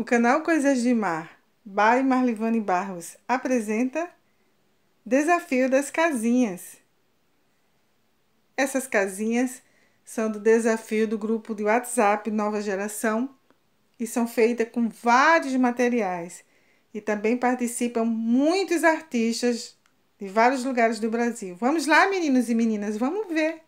O canal Coisas de Mar, by Marlivane Barros, apresenta Desafio das Casinhas. Essas casinhas são do desafio do grupo de WhatsApp Nova Geração e são feitas com vários materiais. E também participam muitos artistas de vários lugares do Brasil. Vamos lá, meninos e meninas, vamos ver!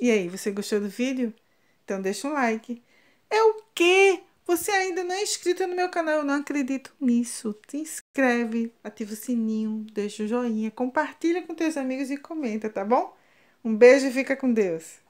E aí, você gostou do vídeo? Então deixa um like. É o quê? Você ainda não é inscrito no meu canal, eu não acredito nisso. Se inscreve, ativa o sininho, deixa o um joinha, compartilha com teus amigos e comenta, tá bom? Um beijo e fica com Deus.